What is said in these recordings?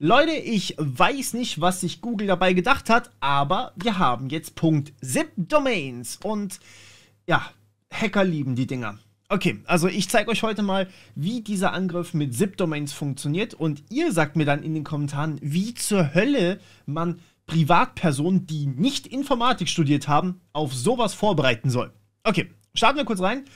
Leute, ich weiß nicht, was sich Google dabei gedacht hat, aber wir haben jetzt Punkt ZIP Domains und ja, Hacker lieben die Dinger. Okay, also ich zeige euch heute mal, wie dieser Angriff mit ZIP Domains funktioniert und ihr sagt mir dann in den Kommentaren, wie zur Hölle man Privatpersonen, die nicht Informatik studiert haben, auf sowas vorbereiten soll. Okay, starten wir kurz rein.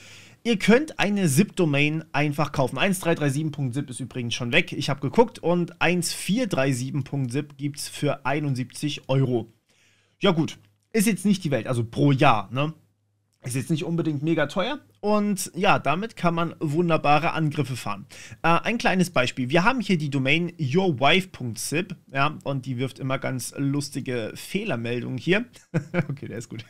Ihr könnt eine ZIP-Domain einfach kaufen. 1337.zip ist übrigens schon weg. Ich habe geguckt und 1437.zip gibt es für 71 Euro. Ja gut, ist jetzt nicht die Welt, also pro Jahr, ne? Ist jetzt nicht unbedingt mega teuer. Und ja, damit kann man wunderbare Angriffe fahren. Äh, ein kleines Beispiel. Wir haben hier die Domain yourwife.zip. Ja, und die wirft immer ganz lustige Fehlermeldungen hier. okay, der ist gut.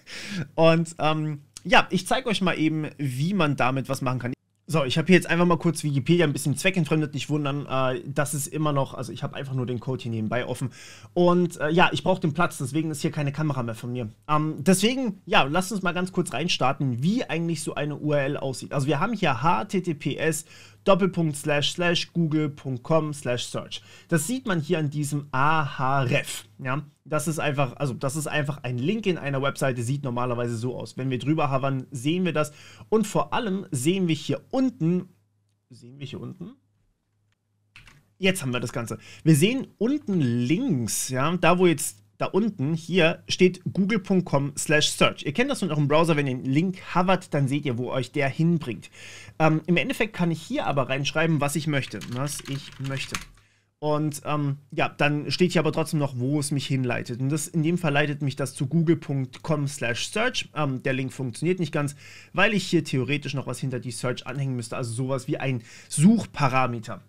Und ähm, ja, ich zeige euch mal eben, wie man damit was machen kann. So, ich habe hier jetzt einfach mal kurz Wikipedia ein bisschen zweckentfremdet, nicht wundern, äh, das ist immer noch, also ich habe einfach nur den Code hier nebenbei offen. Und äh, ja, ich brauche den Platz, deswegen ist hier keine Kamera mehr von mir. Ähm, deswegen, ja, lasst uns mal ganz kurz reinstarten, wie eigentlich so eine URL aussieht. Also wir haben hier https doppelpunkt slash slash google.com slash search. Das sieht man hier an diesem ahref. Ja, das ist einfach, also das ist einfach ein Link in einer Webseite, sieht normalerweise so aus. Wenn wir drüber havern, sehen wir das. Und vor allem sehen wir hier unten, sehen wir hier unten, jetzt haben wir das Ganze. Wir sehen unten links, ja, da wo jetzt da unten hier steht google.com slash search. Ihr kennt das in eurem Browser, wenn ihr den Link hovert, dann seht ihr, wo euch der hinbringt. Ähm, Im Endeffekt kann ich hier aber reinschreiben, was ich möchte. Was ich möchte. Und ähm, ja, dann steht hier aber trotzdem noch, wo es mich hinleitet. Und das in dem Fall leitet mich das zu google.com slash search. Ähm, der Link funktioniert nicht ganz, weil ich hier theoretisch noch was hinter die Search anhängen müsste. Also sowas wie ein Suchparameter.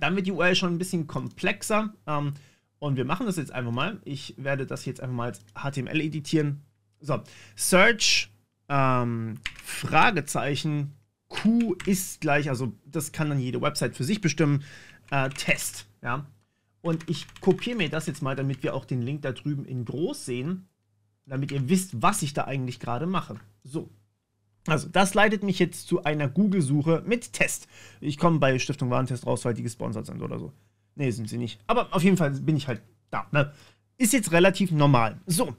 Dann wird die URL schon ein bisschen komplexer. Ähm, und wir machen das jetzt einfach mal. Ich werde das jetzt einfach mal als HTML editieren. So, Search, ähm, Fragezeichen, Q ist gleich, also das kann dann jede Website für sich bestimmen, äh, Test, ja. Und ich kopiere mir das jetzt mal, damit wir auch den Link da drüben in groß sehen, damit ihr wisst, was ich da eigentlich gerade mache. So. Also, das leitet mich jetzt zu einer Google-Suche mit Test. Ich komme bei Stiftung Warentest raus, weil die gesponsert sind oder so. Nee, sind sie nicht. Aber auf jeden Fall bin ich halt da. Ne? Ist jetzt relativ normal. So,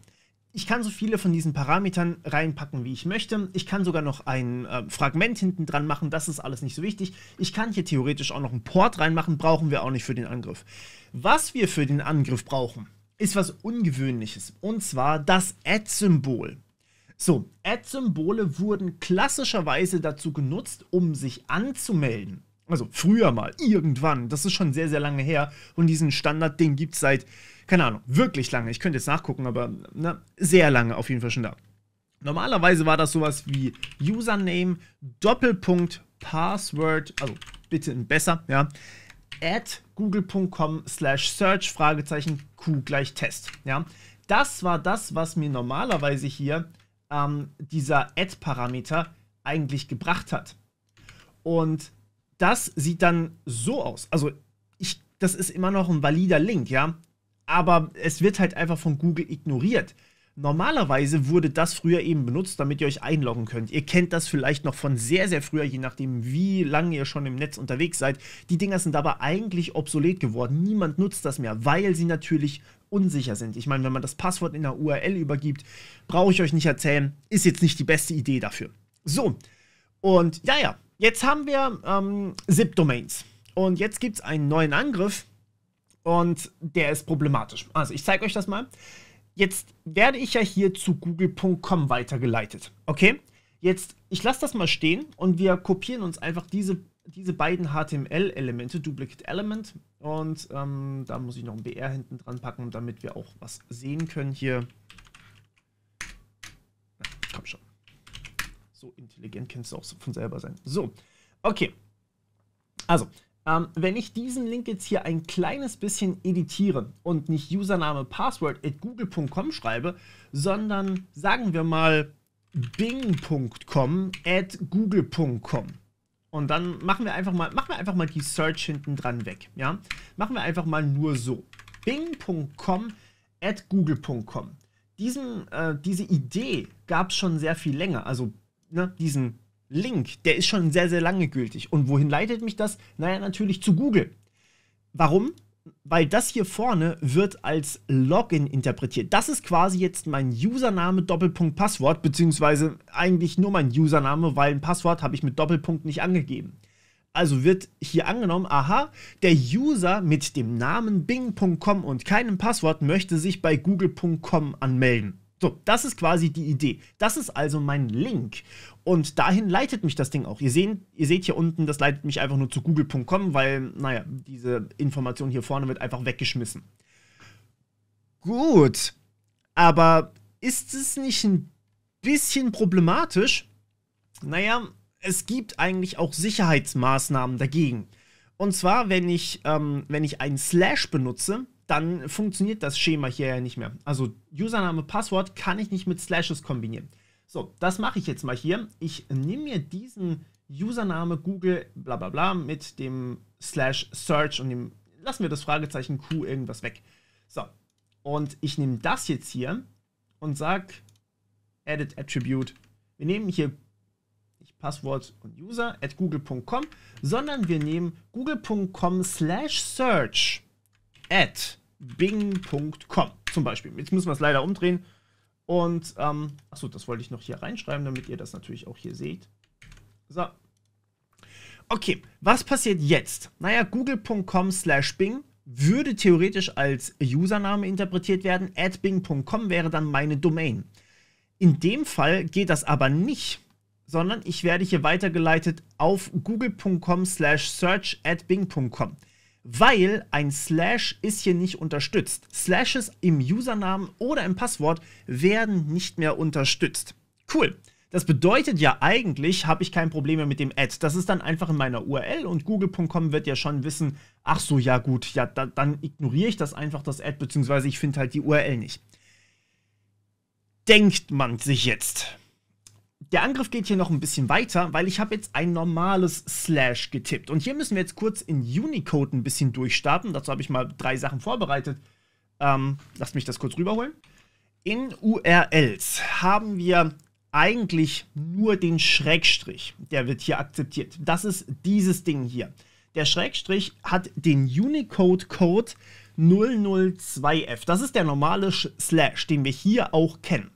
ich kann so viele von diesen Parametern reinpacken, wie ich möchte. Ich kann sogar noch ein äh, Fragment hinten dran machen, das ist alles nicht so wichtig. Ich kann hier theoretisch auch noch einen Port reinmachen, brauchen wir auch nicht für den Angriff. Was wir für den Angriff brauchen, ist was Ungewöhnliches, und zwar das Add-Symbol. So, Add-Symbole wurden klassischerweise dazu genutzt, um sich anzumelden also früher mal, irgendwann, das ist schon sehr, sehr lange her. Und diesen Standard-Ding gibt es seit, keine Ahnung, wirklich lange. Ich könnte jetzt nachgucken, aber na, ne, sehr lange auf jeden Fall schon da. Normalerweise war das sowas wie Username, Doppelpunkt, Password, also bitte ein besser, ja, at google.com slash search, Fragezeichen, Q gleich Test, ja. Das war das, was mir normalerweise hier ähm, dieser Add-Parameter eigentlich gebracht hat. Und das sieht dann so aus. Also, ich, das ist immer noch ein valider Link, ja. Aber es wird halt einfach von Google ignoriert. Normalerweise wurde das früher eben benutzt, damit ihr euch einloggen könnt. Ihr kennt das vielleicht noch von sehr, sehr früher, je nachdem, wie lange ihr schon im Netz unterwegs seid. Die Dinger sind aber eigentlich obsolet geworden. Niemand nutzt das mehr, weil sie natürlich unsicher sind. Ich meine, wenn man das Passwort in der URL übergibt, brauche ich euch nicht erzählen, ist jetzt nicht die beste Idee dafür. So, und ja, ja, Jetzt haben wir ähm, ZIP-Domains. Und jetzt gibt es einen neuen Angriff und der ist problematisch. Also ich zeige euch das mal. Jetzt werde ich ja hier zu google.com weitergeleitet. Okay? Jetzt, ich lasse das mal stehen und wir kopieren uns einfach diese, diese beiden HTML-Elemente, Duplicate Element. Und ähm, da muss ich noch ein BR hinten dran packen, damit wir auch was sehen können hier. So intelligent kannst du auch von selber sein. So, okay. Also, ähm, wenn ich diesen Link jetzt hier ein kleines bisschen editiere und nicht Username Password at google.com schreibe, sondern sagen wir mal bing.com at google.com. Und dann machen wir einfach mal, machen wir einfach mal die Search hinten dran weg. Ja? Machen wir einfach mal nur so. Bing.com at google.com. Diesen, äh, diese Idee gab es schon sehr viel länger. Also ne, diesen Link, der ist schon sehr, sehr lange gültig. Und wohin leitet mich das? Naja, natürlich zu Google. Warum? Weil das hier vorne wird als Login interpretiert. Das ist quasi jetzt mein Username Doppelpunkt Passwort, beziehungsweise eigentlich nur mein Username, weil ein Passwort habe ich mit Doppelpunkt nicht angegeben. Also wird hier angenommen, aha, der User mit dem Namen bing.com und keinem Passwort möchte sich bei google.com anmelden. So, das ist quasi die Idee. Das ist also mein Link. Und dahin leitet mich das Ding auch. Ihr, sehen, ihr seht hier unten, das leitet mich einfach nur zu google.com, weil, naja, diese Information hier vorne wird einfach weggeschmissen. Gut, aber ist es nicht ein bisschen problematisch? Naja, es gibt eigentlich auch Sicherheitsmaßnahmen dagegen. Und zwar, wenn ich, ähm, wenn ich einen Slash benutze, dann funktioniert das Schema hier ja nicht mehr. Also Username, Passwort kann ich nicht mit Slashes kombinieren. So, das mache ich jetzt mal hier. Ich nehme mir diesen Username Google bla bla bla mit dem Slash Search und dem, lassen wir das Fragezeichen Q irgendwas weg. So, und ich nehme das jetzt hier und sage Edit Attribute. Wir nehmen hier nicht Passwort und User at google.com, sondern wir nehmen google.com slash search at bing.com zum Beispiel. Jetzt müssen wir es leider umdrehen. Und, ähm, achso, das wollte ich noch hier reinschreiben, damit ihr das natürlich auch hier seht. So. Okay, was passiert jetzt? Naja, google.com slash bing würde theoretisch als Username interpretiert werden. At bing.com wäre dann meine Domain. In dem Fall geht das aber nicht, sondern ich werde hier weitergeleitet auf google.com slash search at bing.com weil ein Slash ist hier nicht unterstützt. Slashes im Usernamen oder im Passwort werden nicht mehr unterstützt. Cool. Das bedeutet ja eigentlich, habe ich kein Problem mehr mit dem Ad. Das ist dann einfach in meiner URL und google.com wird ja schon wissen, ach so, ja gut, ja, da, dann ignoriere ich das einfach, das Ad, beziehungsweise ich finde halt die URL nicht. Denkt man sich jetzt der Angriff geht hier noch ein bisschen weiter, weil ich habe jetzt ein normales Slash getippt. Und hier müssen wir jetzt kurz in Unicode ein bisschen durchstarten. Dazu habe ich mal drei Sachen vorbereitet. Ähm, lasst mich das kurz rüberholen. In URLs haben wir eigentlich nur den Schrägstrich. Der wird hier akzeptiert. Das ist dieses Ding hier. Der Schrägstrich hat den Unicode-Code 002F. Das ist der normale Slash, den wir hier auch kennen.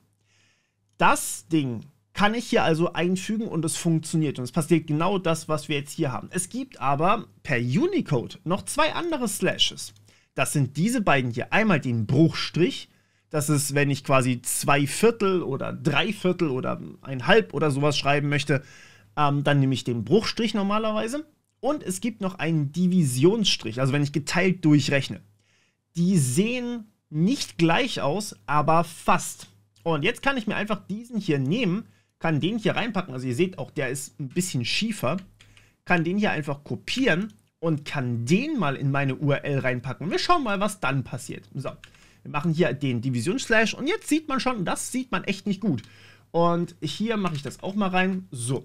Das Ding kann ich hier also einfügen und es funktioniert. Und es passiert genau das, was wir jetzt hier haben. Es gibt aber per Unicode noch zwei andere Slashes. Das sind diese beiden hier. Einmal den Bruchstrich. Das ist, wenn ich quasi zwei Viertel oder drei Viertel oder ein Halb oder sowas schreiben möchte, ähm, dann nehme ich den Bruchstrich normalerweise. Und es gibt noch einen Divisionsstrich, also wenn ich geteilt durchrechne. Die sehen nicht gleich aus, aber fast. Und jetzt kann ich mir einfach diesen hier nehmen kann den hier reinpacken. Also ihr seht auch, der ist ein bisschen schiefer. Kann den hier einfach kopieren und kann den mal in meine URL reinpacken. Wir schauen mal, was dann passiert. So, wir machen hier den Division-Slash und jetzt sieht man schon, das sieht man echt nicht gut. Und hier mache ich das auch mal rein. So.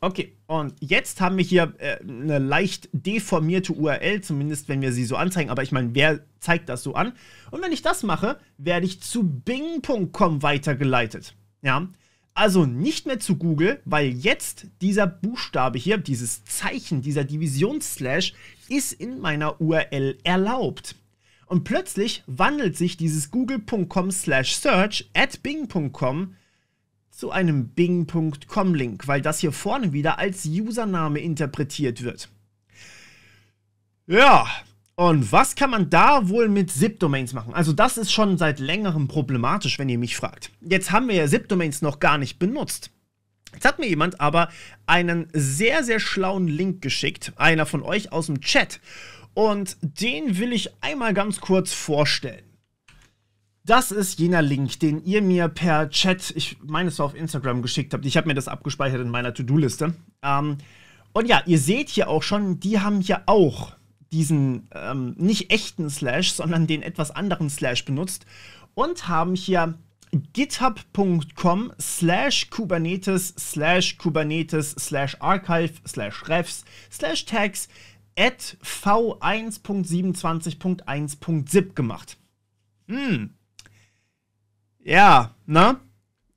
Okay, und jetzt haben wir hier äh, eine leicht deformierte URL, zumindest wenn wir sie so anzeigen. Aber ich meine, wer zeigt das so an? Und wenn ich das mache, werde ich zu bing.com weitergeleitet. Ja, also nicht mehr zu Google, weil jetzt dieser Buchstabe hier, dieses Zeichen, dieser Divisionsslash ist in meiner URL erlaubt. Und plötzlich wandelt sich dieses google.com slash search at bing.com zu einem bing.com-Link, weil das hier vorne wieder als Username interpretiert wird. Ja, und was kann man da wohl mit ZIP-Domains machen? Also das ist schon seit längerem problematisch, wenn ihr mich fragt. Jetzt haben wir ja ZIP-Domains noch gar nicht benutzt. Jetzt hat mir jemand aber einen sehr, sehr schlauen Link geschickt, einer von euch aus dem Chat. Und den will ich einmal ganz kurz vorstellen. Das ist jener Link, den ihr mir per Chat, ich meine es war auf Instagram geschickt habt. Ich habe mir das abgespeichert in meiner To-Do-Liste. Ähm, und ja, ihr seht hier auch schon, die haben hier auch diesen ähm, nicht echten Slash, sondern den etwas anderen Slash benutzt und haben hier github.com slash kubernetes slash kubernetes slash archive slash refs slash tags at v1.27.1.zip gemacht. Hm. Ja, na? Ne?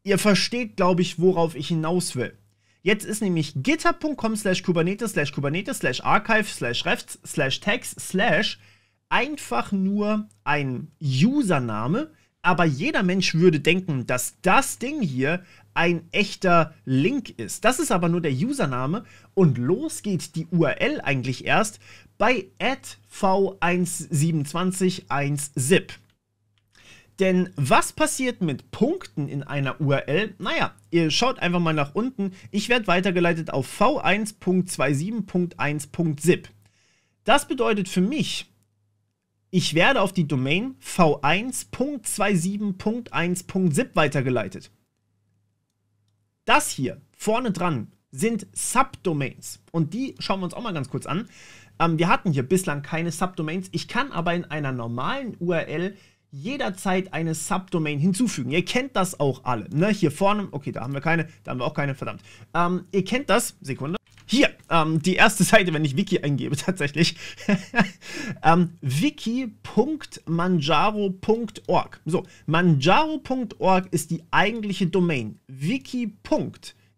Ihr versteht, glaube ich, worauf ich hinaus will. Jetzt ist nämlich github.com slash Kubernetes slash Kubernetes slash Archive slash Refs slash Tags slash einfach nur ein Username. Aber jeder Mensch würde denken, dass das Ding hier ein echter Link ist. Das ist aber nur der Username und los geht die URL eigentlich erst bei v172.1zip. Denn was passiert mit Punkten in einer URL? Naja, ihr schaut einfach mal nach unten. Ich werde weitergeleitet auf v1.27.1.zip. Das bedeutet für mich, ich werde auf die Domain v1.27.1.zip weitergeleitet. Das hier vorne dran sind Subdomains. Und die schauen wir uns auch mal ganz kurz an. Ähm, wir hatten hier bislang keine Subdomains. Ich kann aber in einer normalen URL jederzeit eine Subdomain hinzufügen. Ihr kennt das auch alle. Ne? Hier vorne, okay, da haben wir keine, da haben wir auch keine, verdammt. Ähm, ihr kennt das, Sekunde. Hier, ähm, die erste Seite, wenn ich Wiki eingebe, tatsächlich. ähm, wiki.manjaro.org. So, manjaro.org ist die eigentliche Domain. Wiki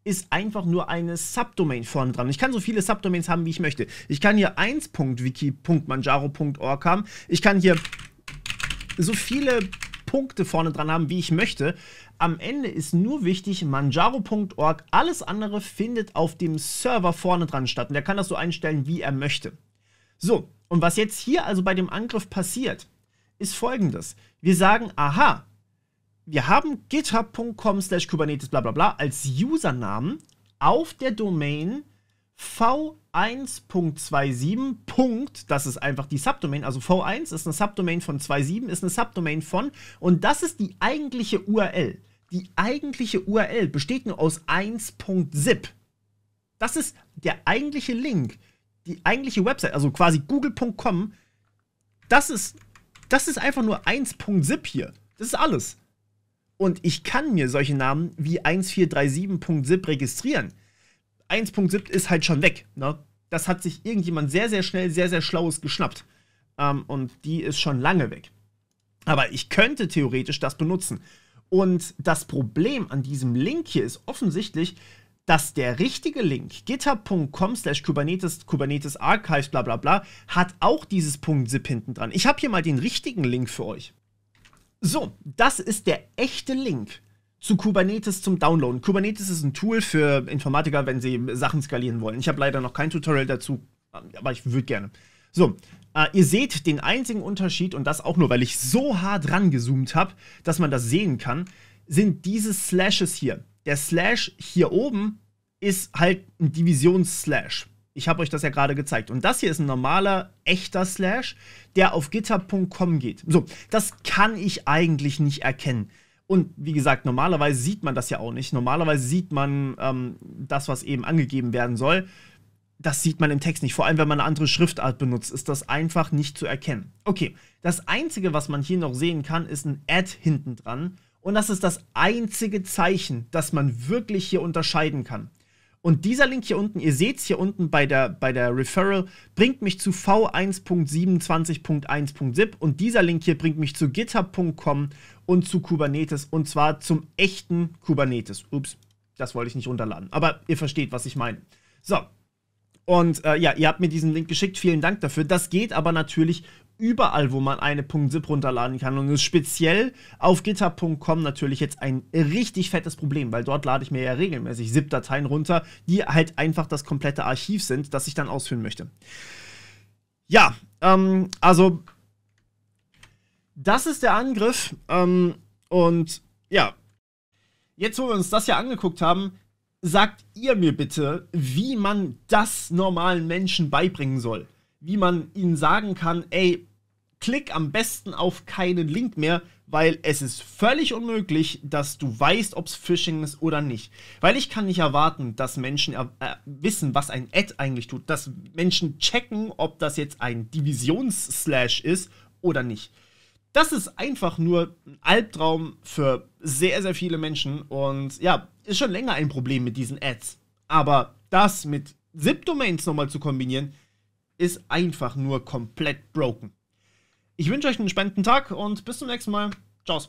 ist einfach nur eine Subdomain vorne dran. Ich kann so viele Subdomains haben, wie ich möchte. Ich kann hier 1.wiki.manjaro.org haben. Ich kann hier so viele Punkte vorne dran haben, wie ich möchte. Am Ende ist nur wichtig, manjaro.org, alles andere findet auf dem Server vorne dran statt. Und der kann das so einstellen, wie er möchte. So, und was jetzt hier also bei dem Angriff passiert, ist folgendes. Wir sagen, aha, wir haben github.com slash kubernetes bla bla bla als Usernamen auf der Domain v 1.27. Punkt, das ist einfach die Subdomain, also V1 ist eine Subdomain von 2.7, ist eine Subdomain von und das ist die eigentliche URL. Die eigentliche URL besteht nur aus 1.zip. Das ist der eigentliche Link, die eigentliche Website, also quasi google.com. Das ist das ist einfach nur 1.zip hier. Das ist alles. Und ich kann mir solche Namen wie 1437.zip registrieren. 1.7 ist halt schon weg. Ne? Das hat sich irgendjemand sehr, sehr schnell, sehr, sehr Schlaues geschnappt. Ähm, und die ist schon lange weg. Aber ich könnte theoretisch das benutzen. Und das Problem an diesem Link hier ist offensichtlich, dass der richtige Link, github.com slash Kubernetes, Kubernetes Archives, bla bla bla, hat auch dieses Punkt zip hinten dran. Ich habe hier mal den richtigen Link für euch. So, das ist der echte Link zu Kubernetes zum Downloaden. Kubernetes ist ein Tool für Informatiker, wenn sie Sachen skalieren wollen. Ich habe leider noch kein Tutorial dazu, aber ich würde gerne. So, äh, ihr seht den einzigen Unterschied, und das auch nur, weil ich so hart rangezoomt habe, dass man das sehen kann, sind diese Slashes hier. Der Slash hier oben ist halt ein Divisions-Slash. Ich habe euch das ja gerade gezeigt. Und das hier ist ein normaler, echter Slash, der auf github.com geht. So, das kann ich eigentlich nicht erkennen. Und wie gesagt, normalerweise sieht man das ja auch nicht. Normalerweise sieht man ähm, das, was eben angegeben werden soll. Das sieht man im Text nicht. Vor allem, wenn man eine andere Schriftart benutzt, ist das einfach nicht zu erkennen. Okay, das Einzige, was man hier noch sehen kann, ist ein Add hinten dran. Und das ist das einzige Zeichen, das man wirklich hier unterscheiden kann. Und dieser Link hier unten, ihr seht es hier unten bei der, bei der Referral, bringt mich zu v1.27.1.zip und dieser Link hier bringt mich zu github.com und zu Kubernetes und zwar zum echten Kubernetes. Ups, das wollte ich nicht runterladen, aber ihr versteht, was ich meine. So, und äh, ja, ihr habt mir diesen Link geschickt. Vielen Dank dafür. Das geht aber natürlich überall, wo man eine .zip runterladen kann. Und ist speziell auf github.com natürlich jetzt ein richtig fettes Problem, weil dort lade ich mir ja regelmäßig ZIP-Dateien runter, die halt einfach das komplette Archiv sind, das ich dann ausführen möchte. Ja, ähm, also das ist der Angriff. Ähm, und ja, jetzt wo wir uns das ja angeguckt haben, sagt ihr mir bitte, wie man das normalen Menschen beibringen soll. Wie man ihnen sagen kann, ey, klick am besten auf keinen Link mehr, weil es ist völlig unmöglich, dass du weißt, ob es Phishing ist oder nicht. Weil ich kann nicht erwarten, dass Menschen er äh, wissen, was ein Ad eigentlich tut, dass Menschen checken, ob das jetzt ein Divisions-Slash ist oder nicht. Das ist einfach nur ein Albtraum für sehr, sehr viele Menschen und ja, ist schon länger ein Problem mit diesen Ads. Aber das mit ZIP-Domains nochmal zu kombinieren, ist einfach nur komplett broken. Ich wünsche euch einen spannenden Tag und bis zum nächsten Mal. Ciao.